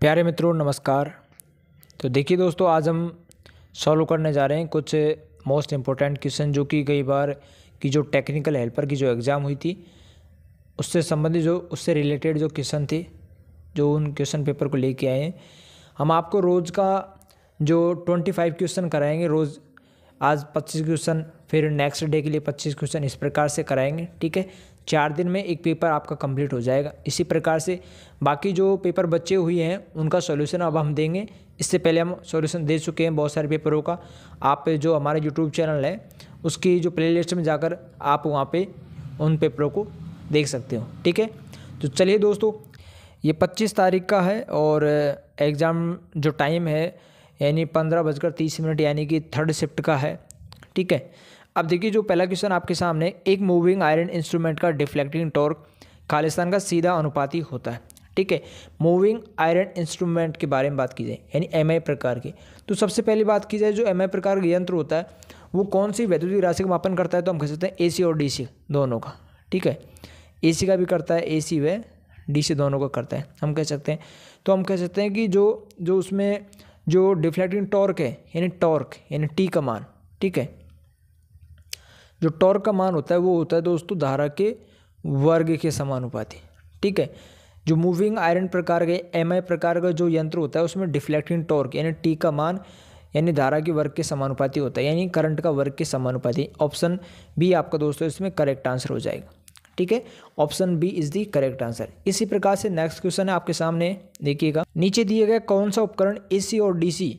प्यारे मित्रों नमस्कार तो देखिए दोस्तों आज हम सॉल्व करने जा रहे हैं कुछ मोस्ट इम्पोर्टेंट क्वेश्चन जो कि कई बार की जो टेक्निकल हेल्पर की जो एग्ज़ाम हुई थी उससे संबंधित जो उससे रिलेटेड जो क्वेश्चन थे जो उन क्वेश्चन पेपर को लेके आए हैं हम आपको रोज़ का जो ट्वेंटी फाइव क्वेश्चन कराएंगे रोज़ आज पच्चीस क्वेश्चन फिर नेक्स्ट डे के लिए पच्चीस क्वेश्चन इस प्रकार से कराएंगे ठीक है चार दिन में एक पेपर आपका कंप्लीट हो जाएगा इसी प्रकार से बाकी जो पेपर बचे हुए हैं उनका सॉल्यूशन अब हम देंगे इससे पहले हम सॉल्यूशन दे चुके हैं बहुत सारे पेपरों का आप जो हमारे यूट्यूब चैनल है उसकी जो प्लेलिस्ट में जाकर आप वहाँ पे उन पेपरों को देख सकते हो ठीक है तो चलिए दोस्तों ये पच्चीस तारीख का है और एग्ज़ाम जो टाइम है यानी पंद्रह बजकर तीस मिनट यानी कि थर्ड शिफ्ट का है ठीक है अब देखिए जो पहला क्वेश्चन आपके सामने एक मूविंग आयरन इंस्ट्रूमेंट का डिफ्लेक्टिंग टॉर्क खालिस्तान का सीधा अनुपाती होता है ठीक है मूविंग आयरन इंस्ट्रूमेंट के बारे में बात की जाए यानी एम प्रकार की तो सबसे पहली बात की जाए जो एम प्रकार का यंत्र होता है वो कौन सी वैद्युतिक राशि का मापन करता है तो हम कह सकते हैं ए और डी दोनों का ठीक है ए का भी करता है ए सी व डी दोनों का करता है हम कह सकते हैं तो हम कह सकते हैं कि जो जो उसमें जो डिफ्लेक्टिंग टॉर्क है यानी टॉर्क यानी टी का मान ठीक है जो टॉर्क का मान होता है वो होता है दोस्तों धारा के वर्ग के समानुपाती ठीक है जो मूविंग आयरन प्रकार के एम प्रकार का जो यंत्र होता है उसमें डिफ्लेक्टिंग टॉर्क यानी टी का मान यानी धारा के वर्ग के समानुपाती होता है यानी करंट का वर्ग के समानुपाती ऑप्शन बी आपका दोस्तों इसमें करेक्ट आंसर हो जाएगा ठीक है option B is the correct answer इसी प्रकार से नेक्स्ट क्वेश्चन है आपके सामने देखिएगा नीचे दिए गए कौन सा उपकरण एसी और डीसी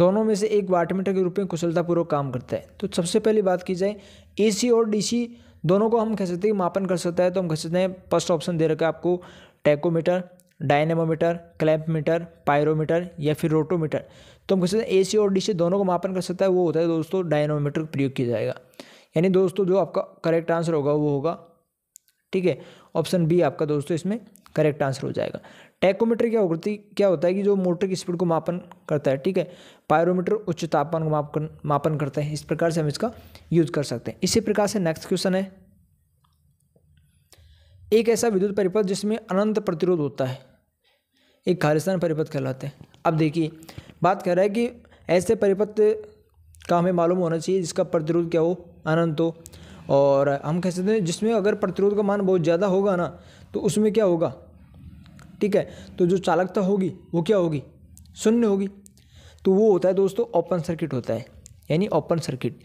दोनों में से एक वाटमीटर के रूप में कुशलतापूर्वक काम करता है तो सबसे पहली बात की जाए ए और डी दोनों को हम कह सकते हैं मापन कर सकता है तो हम कह सकते हैं फर्स्ट ऑप्शन दे रखा है आपको tachometer dynamometer clamp meter pyrometer या फिर रोटोमीटर तो हम कह सकते हैं ए और डी दोनों को मापन कर सकता है वो होता है दोस्तों डायनेमोमीटर प्रयोग किया जाएगा यानी दोस्तों जो आपका करेक्ट आंसर होगा वो होगा ठीक है ऑप्शन बी आपका दोस्तों इसमें करेक्ट आंसर हो जाएगा टैकोमीटर क्या होती क्या होता है कि जो मोटर की स्पीड को मापन करता है ठीक है पायरोमीटर उच्च तापमान को मापन मापन करता है इस प्रकार से हम इसका यूज कर सकते हैं इसी प्रकार से नेक्स्ट क्वेश्चन है एक ऐसा विद्युत परिपथ जिसमें अनंत प्रतिरोध होता है एक खालिस्तान परिपथ कहलाते हैं अब देखिए बात कह रहा है कि ऐसे परिपथ का हमें मालूम होना चाहिए जिसका प्रतिरोध क्या हो अनंत हो और हम कह सकते हैं जिसमें अगर प्रतिरोध का मान बहुत ज़्यादा होगा ना तो उसमें क्या होगा ठीक है तो जो चालकता होगी वो क्या होगी शून्य होगी तो वो होता है दोस्तों ओपन सर्किट होता है यानी ओपन सर्किट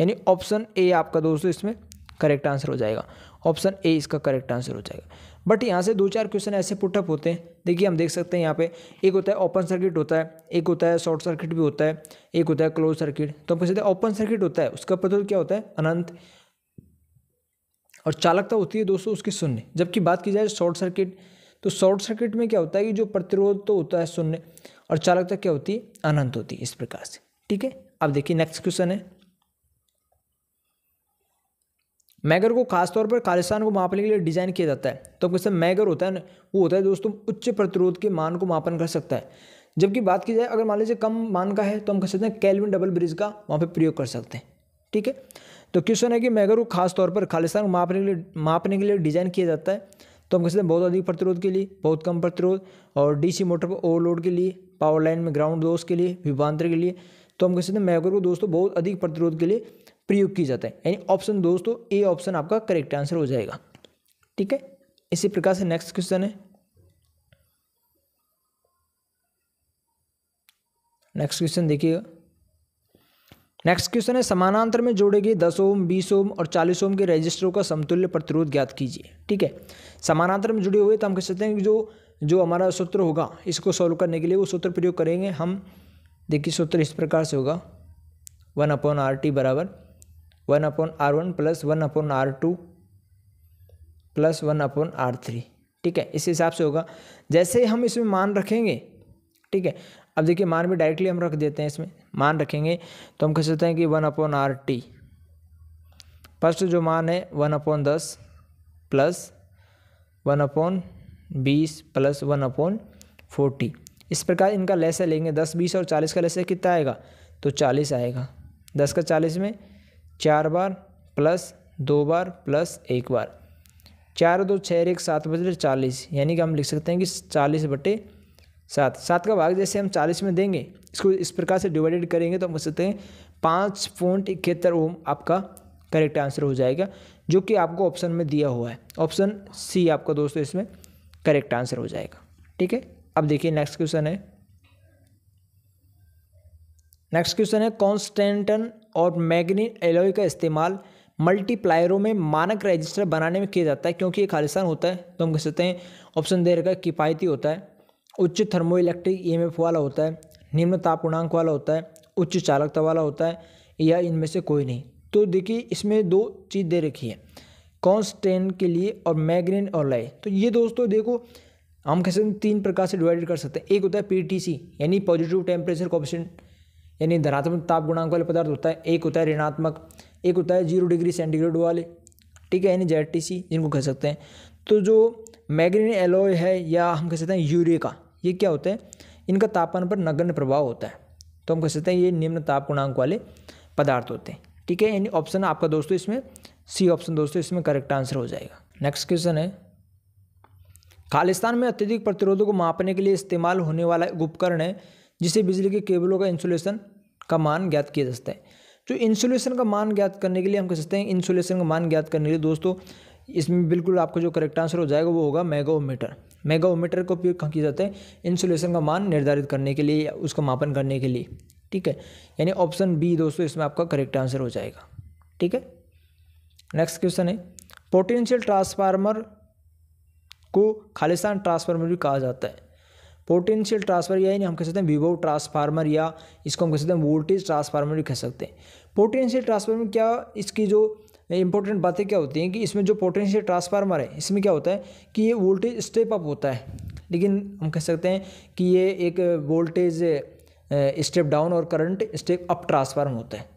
यानी ऑप्शन ए आपका दोस्तों इसमें करेक्ट आंसर हो जाएगा ऑप्शन ए इसका करेक्ट आंसर हो जाएगा बट यहाँ से दो चार क्वेश्चन ऐसे पुटअप होते हैं देखिए हम देख सकते हैं यहाँ पे एक होता है ओपन सर्किट होता है एक होता है शॉर्ट सर्किट भी होता है एक होता है क्लोज सर्किट तो हम कहते ओपन सर्किट होता है उसका पता क्या होता है अनंत और चालकता होती है दोस्तों उसकी शून्य जबकि बात की जाए शॉर्ट सर्किट तो शॉर्ट सर्किट में क्या होता है कि जो प्रतिरोध तो होता है शून्य और चालकता क्या होती है अनंत होती है इस प्रकार से ठीक है अब देखिए नेक्स्ट क्वेश्चन है मैगर को खासतौर पर खालिस्तान को मापने के लिए डिजाइन किया जाता है तो क्वेश्चन मैगर होता है ना वो होता है दोस्तों उच्च प्रतिरोध के मान को मापन कर सकता है जबकि बात की जाए अगर मान लीजिए कम मान का है तो हम कह सकते हैं कैलविन डबल ब्रिज का वहाँ पर प्रयोग कर सकते हैं ठीक है तो क्वेश्चन है कि मैगर को खासतौर पर खालिस्तान को मापने के लिए मापने के लिए डिजाइन किया जाता है तो हम कह सकते हैं बहुत अधिक प्रतिरोध के लिए बहुत कम प्रतिरोध और डीसी मोटर पर ओवरलोड के लिए पावर लाइन में ग्राउंड दोष के लिए विभांतर के लिए तो हम कह सकते हैं मैगर को दोस्तों बहुत अधिक प्रतिरोध के लिए प्रयोग किया जाता है यानी ऑप्शन दोस्तों ए ऑप्शन आपका करेक्ट आंसर हो जाएगा ठीक है इसी प्रकार से नेक्स्ट क्वेश्चन है नेक्स्ट क्वेश्चन देखिएगा नेक्स्ट क्वेश्चन है समानांतर में जोड़े गए दस ओम बीस ओम और चालीस ओम के रजिस्टरों का समतुल्य प्रतिरोध ज्ञात कीजिए ठीक है समानांतर में जुड़े हुए तो हम कह सकते हैं कि जो जो हमारा सूत्र होगा इसको सॉल्व करने के लिए वो सूत्र प्रयोग करेंगे हम देखिए सूत्र इस प्रकार से होगा वन अपॉन आर टी बराबर one upon R one plus one upon R two plus one upon R three ठीक है इस हिसाब से होगा जैसे हम इसमें मान रखेंगे ठीक है अब देखिए मान भी डायरेक्टली हम रख देते हैं इसमें मान रखेंगे तो हम कह सकते हैं कि one upon R T first जो मान है वन अपॉन दस प्लस वन अपॉन बीस प्लस वन अपॉन फोर्टी इस प्रकार इनका लेस लेंगे दस बीस और चालीस का लेस कितना आएगा तो चालीस आएगा दस का चालीस में चार बार प्लस दो बार प्लस एक बार चार दो छः एक सात बजे चालीस यानी कि हम लिख सकते हैं कि चालीस बटे सात सात का भाग जैसे हम चालीस में देंगे इसको इस प्रकार से डिवाइडेड करेंगे तो हम कह सकते हैं पाँच पॉइंट इकहत्तर ओम आपका करेक्ट आंसर हो जाएगा जो कि आपको ऑप्शन में दिया हुआ है ऑप्शन सी आपका दोस्तों इसमें करेक्ट आंसर हो जाएगा ठीक है अब देखिए नेक्स्ट क्वेश्चन है नेक्स्ट क्वेश्चन है कॉन्स्टेंटन और मैग्नी एलोई का इस्तेमाल मल्टीप्लायरों में मानक रजिस्टर बनाने में किया जाता है क्योंकि ये खालिस्तान होता है तो हम कह सकते हैं ऑप्शन दे रखा किफ़ायती होता है उच्च थर्मोइलेक्ट्रिक ईएमएफ e वाला होता है निम्न ताप गुणांक वाला होता है उच्च चालकता वाला होता है या इनमें से कोई नहीं तो देखिए इसमें दो चीज़ दे रखी है कॉन्स्टेन के लिए और मैग्रेन और लय तो ये दोस्तों देखो हम कैसे तीन प्रकार से डिवाइड कर सकते हैं एक होता है पीटीसी यानी पॉजिटिव टेम्परेचर कॉपिशेंट यानी धनात्मक ताप गुणांक वाले पदार्थ होता है एक होता है ऋणात्मक एक होता है जीरो डिग्री सेंटीग्रेड वाले ठीक है यानी जेड जिनको कह सकते हैं तो जो मैग्रेन एलोय है या हम कह सकते हैं यूरिया का ये क्या होता है इनका तापमान पर नगण्य प्रभाव होता है तो हम कह सकते हैं ये निम्न ताप गुणांक वाले पदार्थ होते हैं ठीक है यानी ऑप्शन आपका दोस्तों इसमें सी ऑप्शन दोस्तों इसमें करेक्ट आंसर हो जाएगा नेक्स्ट क्वेश्चन है खालिस्तान में अत्यधिक प्रतिरोधों को मापने के लिए इस्तेमाल होने वाला उपकरण है जिसे बिजली के केबलों का इंसुलेशन का मान ज्ञात किया जा सकता है जो तो इंसुलेशन का मान ज्ञात करने के लिए हम कह सकते हैं इंसुलेशन का मान ज्ञात करने के लिए दोस्तों इसमें बिल्कुल आपको जो करेक्ट आंसर हो जाएगा वो होगा मेगाओमीटर मेगाओमीटर का उपयोग कहाँ किया जाता है इंसुलेशन का मान निर्धारित करने के लिए या उसका मापन करने के लिए ठीक है यानी ऑप्शन बी दोस्तों इसमें आपका करेक्ट आंसर हो जाएगा ठीक है नेक्स्ट क्वेश्चन है पोटेंशियल ट्रांसफार्मर को खालिस्तान ट्रांसफार्मर भी कहा जाता है पोटेंशियल ट्रांसफार्मर यानी हम कह सकते हैं विभव ट्रांसफार्मर या इसको हम कह सकते हैं वोल्टेज ट्रांसफार्मर भी कह सकते हैं पोटेंशियल ट्रांसफार्मर क्या इसकी जो इंपॉर्टेंट बातें क्या होती हैं कि इसमें जो पोटेंशियल ट्रांसफार्मर है इसमें क्या होता है कि ये वोल्टेज स्टेप अप होता है लेकिन हम कह सकते हैं कि ये एक वोल्टेज स्टेप डाउन और करंट स्टेप अप ट्रांसफार्म होता है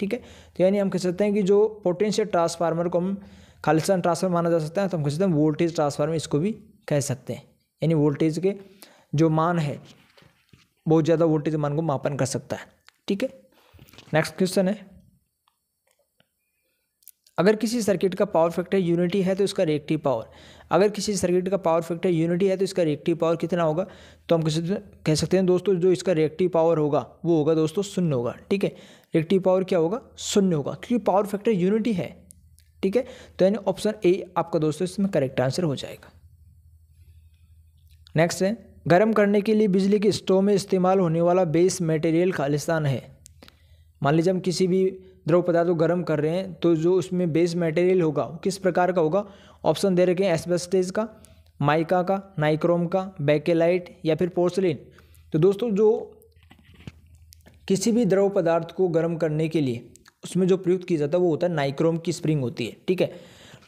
ठीक है तो यानी हम कह सकते हैं कि जो पोटेंशियल ट्रांसफार्मर को हम खालिस्तान ट्रांसफार्मर माना जा सकता है तो हम कह सकते हैं वोल्टेज ट्रांसफार्मर इसको भी कह सकते हैं यानी वोल्टेज के जो मान है बहुत ज़्यादा वोल्टेज मान को मापन कर सकता है ठीक है नेक्स्ट क्वेश्चन है अगर किसी सर्किट का पावर फैक्टर यूनिटी है तो इसका रिएक्टिव पावर अगर किसी सर्किट का पावर फैक्टर यूनिटी है तो इसका रिएक्टिव पावर कितना होगा तो हम किसी कह सकते हैं दोस्तों जो इसका रिएक्टिव पावर होगा वो होगा दोस्तों शून्य होगा ठीक है रिएक्टिव पावर क्या होगा शून्य होगा क्योंकि पावर फैक्टर यूनिटी है ठीक है तो यानी ऑप्शन ए आपका दोस्तों इसमें करेक्ट आंसर हो जाएगा नेक्स्ट है गर्म करने के लिए बिजली के स्टोव में इस्तेमाल होने वाला बेस मटेरियल खालिस्तान है मान लीजिए हम किसी भी द्रव पदार्थ को गर्म कर रहे हैं तो जो उसमें बेस मटेरियल होगा वो किस प्रकार का होगा ऑप्शन दे रखे हैं एस्बेस्टेज का माइका का नाइक्रोम का बैकेलाइट या फिर पोर्सलिन तो दोस्तों जो किसी भी द्रव पदार्थ को गर्म करने के लिए उसमें जो प्रयुक्त किया जाता है वो होता है नाइक्रोम की स्प्रिंग होती है ठीक है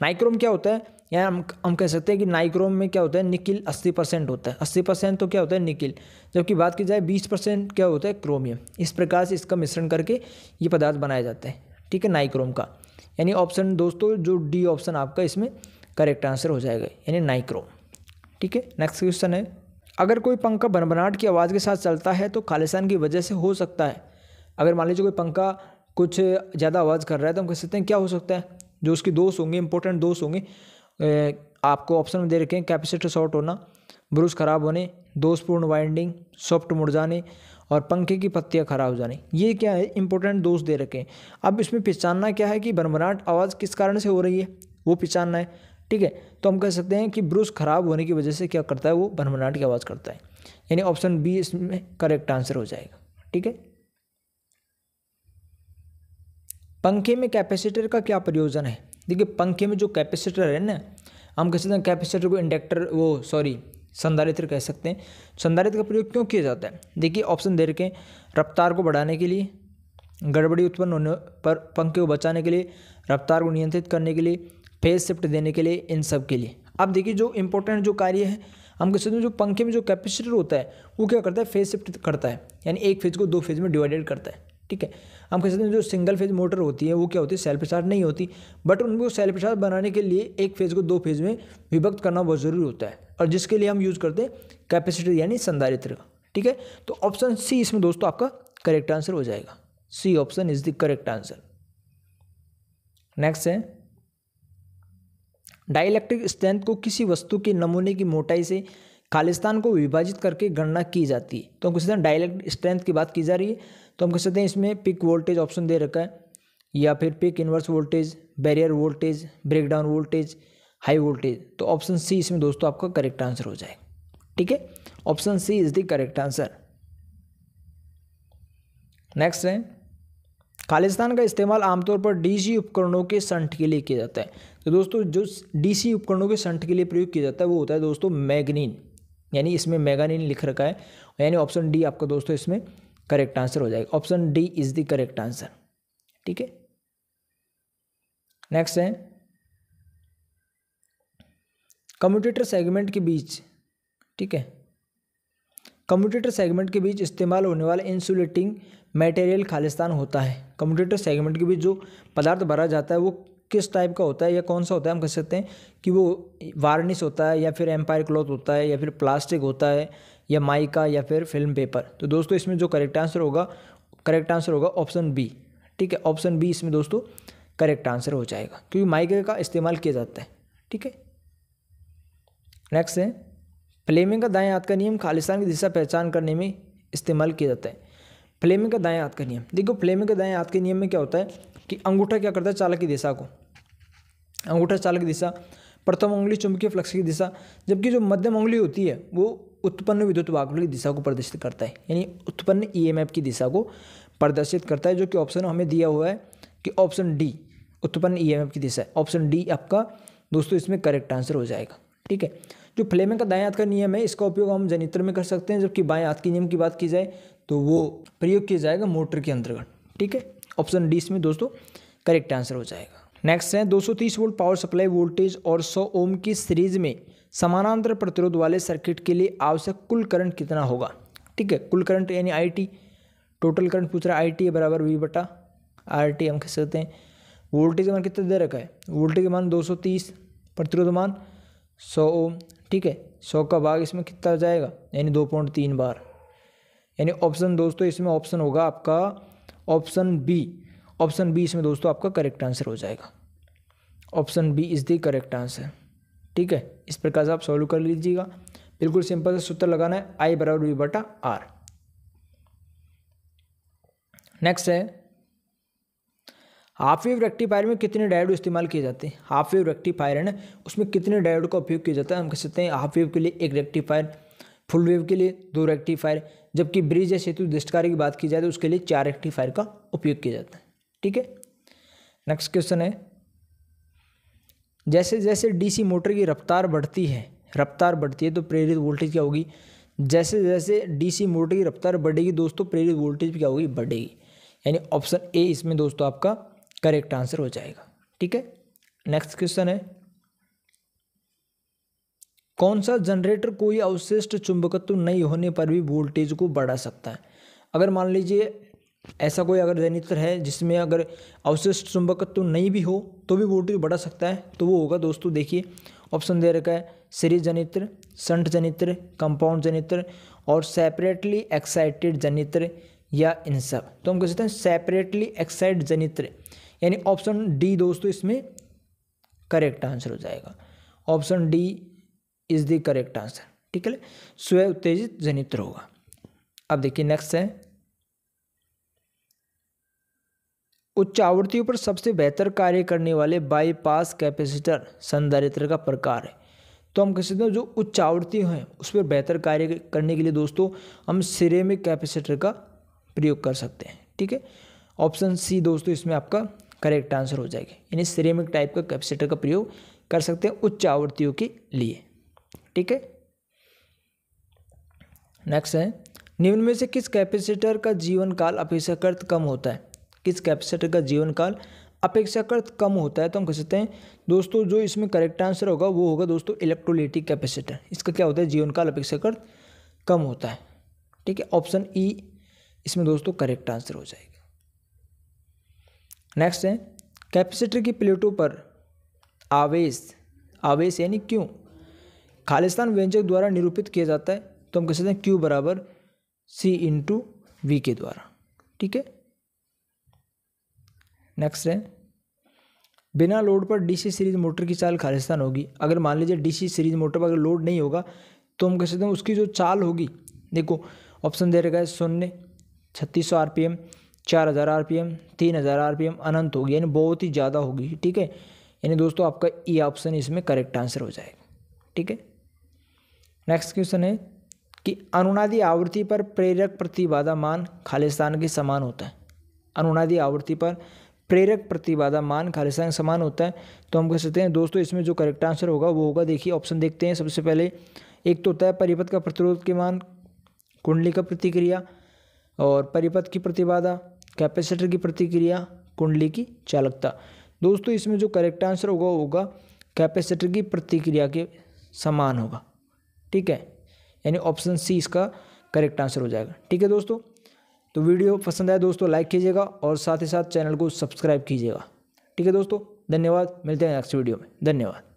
नाइक्रोम क्या होता है या हम हम कह सकते हैं कि नाइक्रोम में क्या होता है निकिल अस्सी परसेंट होता है अस्सी परसेंट तो क्या होता है निकिल जबकि बात की जाए बीस परसेंट क्या होता है क्रोमियम इस प्रकार से इसका मिश्रण करके ये पदार्थ बनाया जाता है ठीक है नाइक्रोम का यानी ऑप्शन दोस्तों जो डी ऑप्शन आपका इसमें करेक्ट आंसर हो जाएगा यानी नाइक्रोम ठीक है नेक्स्ट क्वेश्चन है अगर कोई पंखा भनभनाट की आवाज़ के साथ चलता है तो खालिस्तान की वजह से हो सकता है अगर मान लीजिए कोई पंखा कुछ ज़्यादा आवाज़ कर रहा है तो हम कह सकते हैं क्या हो सकता है जो उसके दोस्त होंगे इंपॉर्टेंट दोस्त होंगे आपको ऑप्शन में दे रखे हैं कैपेसिटर शॉर्ट होना ब्रूस खराब होने दोषपूर्ण वाइंडिंग सॉफ्ट मुड़ जाने और पंखे की पत्तियां खराब हो जाने ये क्या है इंपॉर्टेंट दोष दे रखे हैं अब इसमें पहचानना क्या है कि भरमराहट आवाज़ किस कारण से हो रही है वो पहचानना है ठीक है तो हम कह सकते हैं कि ब्रूस खराब होने की वजह से क्या करता है वो भरमराहट की आवाज़ करता है यानी ऑप्शन बी इसमें करेक्ट आंसर हो जाएगा ठीक है पंखे में कैपेसिटर का क्या प्रयोजन है देखिए पंखे में जो कैपेसिटर है ना हम कह सकते हैं कैपेसिटर को इंडक्टर वो सॉरी संधारित्र कह सकते हैं संधारित्र का प्रयोग क्यों किया जाता है देखिए ऑप्शन दे रखें रफ्तार को बढ़ाने के लिए गड़बड़ी उत्पन्न होने पर पंखे को बचाने के लिए रफ्तार को नियंत्रित करने के लिए फेज शिफ्ट देने के लिए इन सब के लिए अब देखिए जो इंपॉर्टेंट जो कार्य है हम कह सकते हैं जो पंखे में जो कैपेसिटर होता है वो क्या करता है फेज शिफ्ट करता है यानी एक फेज को दो फेज में डिवाइडेड करता है ठीक है हम कह सकते हैं जो सिंगल फेज मोटर होती है वो क्या होती है सेल्फ स्टार्ट नहीं होती बट उनको सेल्फ स्टार्ट बनाने के लिए एक फेज़ को दो फेज़ में विभक्त करना बहुत ज़रूरी होता है और जिसके लिए हम यूज़ करते हैं कैपेसिटर यानी संधारित्र ठीक है तो ऑप्शन सी इसमें दोस्तों आपका करेक्ट आंसर हो जाएगा C option is the correct answer next है डाइलेक्ट्रिक स्ट्रेंथ को किसी वस्तु के नमूने की मोटाई से खालिस्तान को विभाजित करके गणना की जाती है तो हम कुछ डायलेक्ट स्ट्रेंथ की बात की जा रही है तो हम कह सकते हैं इसमें पिक वोल्टेज ऑप्शन दे रखा है या फिर peak inverse voltage barrier voltage breakdown voltage high voltage तो ऑप्शन सी इसमें दोस्तों आपका करेक्ट आंसर हो जाएगा ठीक है option C is the correct answer next है खालिस्तान का इस्तेमाल आमतौर पर डीसी उपकरणों के संट के लिए किया जाता है तो दोस्तों जो डीसी उपकरणों के संट के लिए प्रयोग किया जाता है वो होता है दोस्तों मैगनीन यानी इसमें मैगानीन लिख रखा है यानी ऑप्शन डी आपका दोस्तों इसमें करेक्ट आंसर हो जाएगा option D is the correct answer ठीक है नेक्स्ट है कम्यूटेटर सेगमेंट के बीच ठीक है कम्यूटेटर सेगमेंट के बीच इस्तेमाल होने वाला इंसुलेटिंग मटेरियल खालिस्तान होता है कम्यूटेटर सेगमेंट के बीच जो पदार्थ भरा जाता है वो किस टाइप का होता है या कौन सा होता है हम कह सकते हैं कि वो वार्निश होता है या फिर एम्पायर क्लॉथ होता है या फिर प्लास्टिक होता है या माइका या फिर फिल्म पेपर तो दोस्तों इसमें जो करेक्ट आंसर होगा करेक्ट आंसर होगा ऑप्शन बी ठीक है ऑप्शन बी इसमें दोस्तों करेक्ट आंसर हो जाएगा क्योंकि माइका का इस्तेमाल किया जाता है ठीक है नेक्स्ट है फ्लेमिंग का दाएँ हाथ का नियम खालिस्तान की दिशा पहचान करने में इस्तेमाल किया जाता है फ्लेमिंग का दाएँ हाथ का नियम देखो फ्लेमिंग का दाएँ हाथ के नियम में क्या होता है कि अंगूठा क्या करता है चालक की दिशा को अंगूठा चालक दिशा प्रथम उंगली चुंबकीय फ्लक्स की दिशा जबकि जो मध्यम उंगली होती है वो उत्पन्न विद्युत वाहकों की दिशा को प्रदर्शित करता है यानी उत्पन्न ईएमएफ e की दिशा को प्रदर्शित करता है जो कि ऑप्शन हमें दिया हुआ है कि ऑप्शन डी उत्पन्न ईएमएफ e की दिशा ऑप्शन डी आपका दोस्तों इसमें करेक्ट आंसर हो जाएगा ठीक है जो फ्लेमिंग का दाएँ हाथ का नियम है इसका उपयोग हम जनित्र में कर सकते हैं जबकि बाएँ हाथ के नियम की बात की जाए तो वो प्रयोग किया जाएगा मोटर के अंतर्गत ठीक है ऑप्शन डी इसमें दोस्तों करेक्ट आंसर हो जाएगा नेक्स्ट है 230 वोल्ट पावर सप्लाई वोल्टेज और 100 ओम की सीरीज में समानांतर प्रतिरोध वाले सर्किट के लिए आवश्यक कुल करंट कितना होगा ठीक है कुल करंट यानी आई टोटल करंट पूछ रहा है आई बराबर वी बटा आर हम कह सकते हैं वोल्टेज मान कितना दे रखा है वोल्टेज दो मान 230 प्रतिरोध मान 100 ओम ठीक है 100 का भाग इसमें कितना जाएगा यानी दो पॉइंट तीन बार यानी ऑप्शन दोस्तों इसमें ऑप्शन होगा आपका ऑप्शन बी ऑप्शन बी इसमें दोस्तों आपका करेक्ट आंसर हो जाएगा option B is the correct answer ठीक है इस प्रकार से आप सॉल्व कर लीजिएगा बिल्कुल सिंपल से सूत्र लगाना है आई बराबर बी बटा आर नेक्स्ट है हाफ वेव रेक्टिफायर में कितने डायोड इस्तेमाल किए जाते हैं हाफ वेव रेक्टिफायर है ना उसमें कितने डायोड का उपयोग किया जाता है हम कह सकते हैं हाफ वेव के लिए एक रेक्टिफायर फुल वेव के लिए दो रेक्टिफायर जबकि ब्रिज या सेतु दृष्टकार की बात की जाए तो उसके लिए चार रेक्टिफायर का उपयोग किया जाता है ठीक है नेक्स्ट क्वेश्चन है जैसे जैसे डीसी मोटर की रफ्तार बढ़ती है रफ्तार बढ़ती है तो प्रेरित वोल्टेज क्या होगी जैसे जैसे डीसी मोटर की रफ्तार बढ़ेगी दोस्तों प्रेरित वोल्टेज भी क्या होगी बढ़ेगी यानी ऑप्शन ए इसमें दोस्तों आपका करेक्ट आंसर हो जाएगा ठीक है नेक्स्ट क्वेश्चन है कौन सा जनरेटर कोई अवशिष्ट चुंबकत्व नहीं होने पर भी वोल्टेज को बढ़ा सकता है अगर मान लीजिए ऐसा कोई अगर जनित्र है जिसमें अगर अवशिष्ट चुंबकत्व तो नहीं भी हो तो भी वोल्टेज बढ़ा सकता है तो वो होगा दोस्तों देखिए ऑप्शन दे रखा है सीरीज जनित्र संट जनित्र कंपाउंड जनित्र और सेपरेटली एक्साइटेड जनित्र या इन सब तो हम कह सकते हैं सेपरेटली एक्साइट जनित्र यानी ऑप्शन डी दोस्तों इसमें करेक्ट आंसर हो जाएगा option D is the correct answer ठीक है स्वय उत्तेजित जनित्र होगा अब देखिए नेक्स्ट है उच्च आवृत्तियों पर सबसे बेहतर कार्य करने वाले बाईपास कैपेसिटर संधारित्र का प्रकार है तो हम कह सकते हैं जो उच्च आवृत्ति हैं उस पर बेहतर कार्य करने के लिए दोस्तों हम सिरे में कैपेसिटर का प्रयोग कर सकते हैं ठीक है ऑप्शन सी दोस्तों इसमें आपका करेक्ट आंसर हो जाएगा यानी सिरेमिक टाइप का कैपेसिटर का प्रयोग कर सकते हैं उच्च आवृत्तियों के लिए ठीक है नेक्स्ट है निम्न में से किस कैपेसिटर का जीवन काल अपेक्षाकृत कम होता है किस कैपेसिटर का जीवन काल अपेक्षाकृत कम होता है तो हम कह सकते हैं दोस्तों जो इसमें करेक्ट आंसर होगा वो होगा दोस्तों इलेक्ट्रोलिटिक कैपेसिटर इसका क्या होता है जीवन काल अपेक्षाकृत कम होता है ठीक है ऑप्शन ई e, इसमें दोस्तों करेक्ट आंसर हो जाएगा नेक्स्ट है कैपेसिटर की प्लेटों पर आवेश आवेश यानी क्यों खालिस्तान व्यंजक द्वारा निरूपित किया जाता है तो हम कह सकते हैं क्यू बराबर सी इंटू वी के द्वारा ठीक है नेक्स्ट है बिना लोड पर डीसी सीरीज मोटर की चाल खालिस्तान होगी अगर मान लीजिए डीसी सीरीज मोटर पर अगर लोड नहीं होगा तो हम कह सकते हैं उसकी जो चाल होगी देखो ऑप्शन दे रखा है शून्य छत्तीस सौ आर पी एम चार हज़ार आर पी एम तीन हज़ार आर पी एम अनंत होगी यानी बहुत ही ज़्यादा होगी ठीक है यानी दोस्तों आपका ई ऑप्शन इसमें करेक्ट आंसर हो जाएगा ठीक है नेक्स्ट क्वेश्चन है कि अनुनादी आवृत्ति पर प्रेरक प्रतिबाधा मान खालिस्तान के समान होता है अनुनादी आवृत्ति पर प्रेरक प्रतिबाधा मान खालिस्तान के समान होता है तो हम कह सकते हैं दोस्तों इसमें जो करेक्ट आंसर होगा वो होगा देखिए ऑप्शन देखते हैं सबसे पहले एक तो होता है परिपथ का प्रतिरोध के मान कुंडली का प्रतिक्रिया और परिपथ की प्रतिबाधा कैपेसिटर की प्रतिक्रिया कुंडली की चालकता दोस्तों इसमें जो करेक्ट आंसर होगा होगा कैपेसिटर की प्रतिक्रिया के समान होगा ठीक है यानी ऑप्शन सी इसका करेक्ट आंसर हो जाएगा ठीक है दोस्तों तो वीडियो पसंद आए दोस्तों लाइक कीजिएगा और साथ ही साथ चैनल को सब्सक्राइब कीजिएगा ठीक है दोस्तों धन्यवाद मिलते हैं नेक्स्ट वीडियो में धन्यवाद